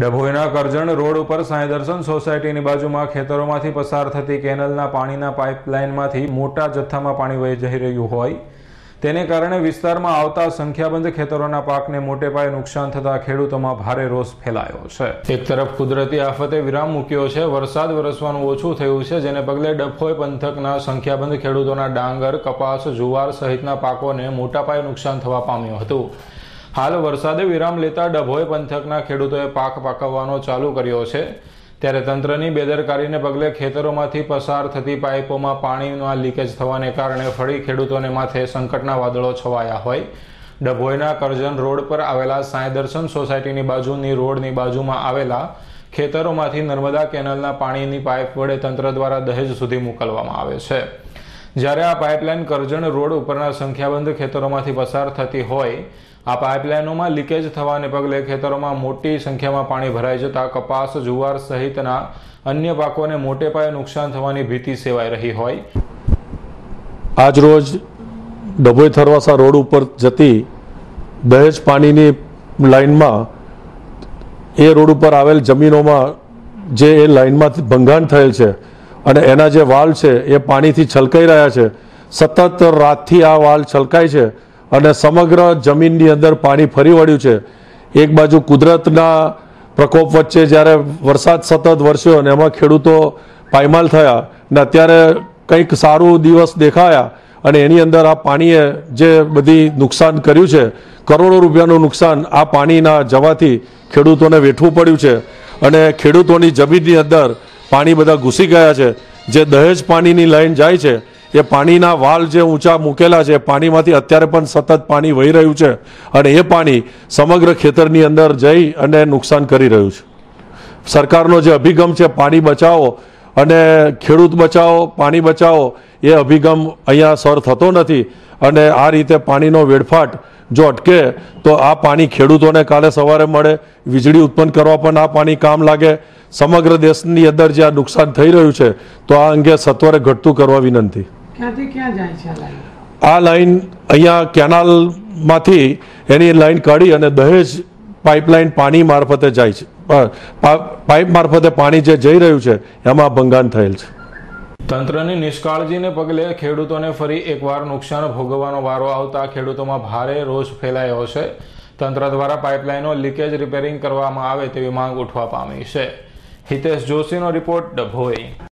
ડભોઈના Karjan road ઉપર સાંઈ દર્શન સોસાયટીની બાજુમાં ખેતરોમાંથી પસાર થતી કેનલના પાણીના પાઇપલાઇનમાંથી મોટા જથ્થામાં પાણી વહી જઈ રહ્યું હોય તેને કારણે વિસ્તારમાં આવતા સંખ્યાબંધ ખેતરોના પાકને મોટે પાયે નુકસાન થતા ખેડૂતોમાં ભારે રોષ ફેલાયો છે એક તરફ કુદરતી આફતે વિરામ મૂક્યો છે વરસાદ વરસવાનું ઓછું થયું છે જેને પગલે ડફોય પંથકના સંખ્યાબંધ ખેડૂતોના ડાંગર કપાસ જુવાર સહિતના પાકોને મોટા પાયે નુકસાન થવા પામ્યું હતું હાલ વરસાદે વિરામ લેતા ડભોઈ પંથકના ખેડૂતોએ પાક પાકવવાનો ચાલુ કર્યો છે ત્યારે તંત્રની બેદરકારીને પગલે ખેતરોમાંથી પસાર થતી પાઇપોમાં પાણીના લીકેજ થવાને કારણે ફળી ખેડૂતોને માથે સંકટના વાદળો છવાયા હોય ડભોઈના કરજન રોડ પર આવેલા સાંઈ દર્શન સોસાયટીની બાજુની રોડની બાજુમાં આવેલા ખેતરોમાંથી નર્મદા કેનલના પાણીની પાઇપ વડે તંત્ર દ્વારા દહેજ સુધી મોકલવામાં આવે છે જ્યારે આ પાઇપલાઇન કરજણ રોડ ઉપરના સંખ્યાબંધ ખેતરોમાંથી પસાર થતી હોય આ પાઇપલાઇનોમાં લીકેજ થવાને પગલે ખેતરોમાં મોટી સંખ્યામાં પાણી ભરાઈ જતા કપાસ જુવાર સહિતના અન્ય પાકોને મોટે પાયે નુકસાન થવાની ભીતિ સેવાઈ રહી હોય આજરોજ ડભોઈ થરવાસા રોડ ઉપર જતી દહેજ પાણીની લાઇનમાં એ રોડ ઉપર આવેલ જમીનોમાં જે એ લાઇનમાં ભંગાણ થયેલ છે અને એના જે વાલ છે એ પાણીથી છલકાઈ રહ્યા છે સતત રાતથી આ વાલ છલકાય છે અને સમગ્ર જમીનની અંદર પાણી ફરી વળ્યું છે એક બાજુ કુદરતના પ્રકોપ વચ્ચે જ્યારે વરસાદ સતત વરસ્યો અને એમાં ખેડૂતો પાયમાલ થયા ને અત્યારે કંઈક સારું દિવસ દેખાયા અને એની અંદર આ પાણીએ જે બધી નુકસાન કર્યું છે કરોડો રૂપિયાનું નુકસાન આ પાણીના જવાથી ખેડૂતોને વેઠવું પડ્યું છે અને ખેડૂતોની જમીનની અંદર પાણી બધા ઘૂસી ગયા છે જે દહેજ પાણીની લાઈન જાય છે એ પાણીના વાલ જે ઊંચા મૂકેલા છે પાણીમાંથી અત્યારે પણ સતત પાણી વહી રહ્યું છે અને એ પાણી સમગ્ર ખેતરની અંદર જઈ અને નુકસાન કરી રહ્યું છે સરકારનો જે અભિગમ છે પાણી બચાવો અને ખેડૂત બચાવો પાણી બચાવો એ અભિગમ અહીંયા સર થતો નથી અને આ રીતે પાણીનો વેડફાટ જો અટકે તો આ પાણી ખેડૂતોને કાલે સવારે મળે વીજળી ઉત્પન્ન કરવા પણ આ પાણી કામ લાગે સમગ્ર દેશની અંદર જે આ નુકસાન થઈ રહ્યું છે તો આ અંગે સત્વરે ઘટતું કરવા વિનંતી આ લાઈન અહીંયા કેનાલમાંથી એની લાઈન કાઢી અને દહેજ પાઇપલાઇન પાણી મારફતે જાય છે પાઇપ મારફતે પાણી જે જઈ રહ્યું છે એમાં ભંગાણ થયેલ છે તંત્રની નિષ્કાળજીને પગલે ખેડૂતોને ફરી એકવાર નુકસાન ભોગવવાનો વારો આવતા ખેડૂતોમાં ભારે રોષ ફેલાયો છે તંત્ર દ્વારા પાઇપલાઇનો લીકેજ રિપેરિંગ કરવામાં આવે તેવી માંગ ઉઠવા પામી છે હિતેશ જોશીનો રિપોર્ટ ડભોઈ